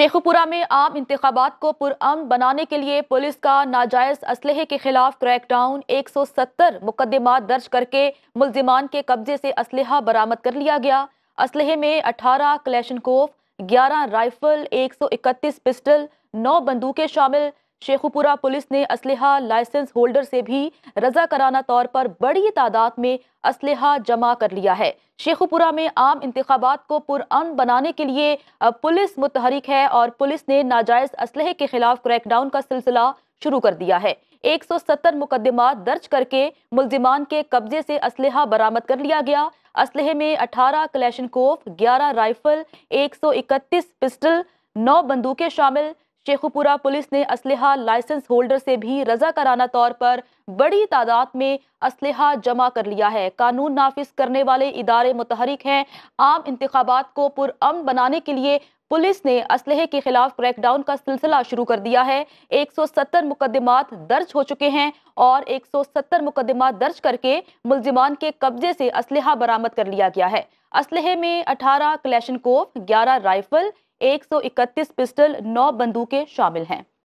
शेखपुरा में आम इंतबात को पुरअम बनाने के लिए पुलिस का नाजायज इसलहे के खिलाफ क्रैकडाउन 170 मुकदमा दर्ज करके मुलजिमान के कब्जे से इसल बरामद कर लिया गया असलहे में 18 क्लैशन कोफ 11 राइफल 131 पिस्टल 9 बंदूकें शामिल शेखुपुरा पुलिस ने असलहा लाइसेंस होल्डर से भी रजा कराना तौर पर बड़ी तादाद में असलहा जमा कर लिया है शेखुपुरा में आम इंतबात को पुरअन बनाने के लिए पुलिस मुतहरिक है और पुलिस ने नाजायज असलहे के खिलाफ क्रैकडाउन का सिलसिला शुरू कर दिया है 170 मुकदमा दर्ज करके मुलजिमान के कब्जे से असलहा बरामद कर लिया गया असलहे में 18 क्लैशन कोफ 11 राइफल 131 पिस्टल 9 बंदूकें शामिल शेखुपुरा पुलिस ने असलहा लाइसेंस होल्डर से भी रजा कराना तौर पर बड़ी तादाद में असलहा जमा कर लिया है कानून नाफिज करने वाले इदारे मुतहरिक हैं आम इंतबात को पुरम बनाने के लिए पुलिस ने असलहे के खिलाफ क्रैकडाउन का सिलसिला शुरू कर दिया है 170 मुकदमात दर्ज हो चुके हैं और 170 मुकदमा दर्ज करके मुलजिमान के कब्जे से असलहा बरामद कर लिया गया है असलहे में 18 क्लैशन कोफ 11 राइफल 131 पिस्टल नौ बंदूकें शामिल हैं